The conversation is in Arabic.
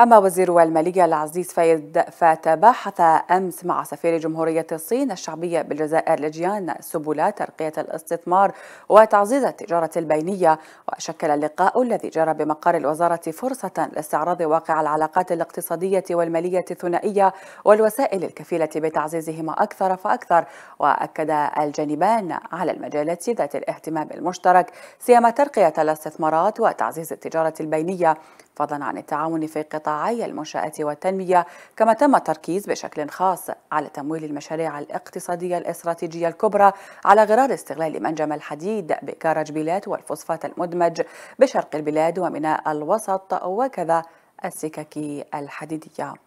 أما وزير المالية العزيز فايد فتباحث أمس مع سفير جمهورية الصين الشعبية بالجزائر لجيان سبل ترقية الاستثمار وتعزيز التجارة البينية وشكل اللقاء الذي جرى بمقر الوزارة فرصة لاستعراض واقع العلاقات الاقتصادية والمالية الثنائية والوسائل الكفيلة بتعزيزهما أكثر فأكثر وأكد الجانبان على المجالات ذات الاهتمام المشترك سيما ترقية الاستثمارات وتعزيز التجارة البينية فضلا عن التعاون في قطاعي المنشآت والتنمية كما تم التركيز بشكل خاص على تمويل المشاريع الاقتصادية الاستراتيجية الكبرى على غرار استغلال منجم الحديد بكارج بيلات والفوسفات المدمج بشرق البلاد وميناء الوسط وكذا السكك الحديدية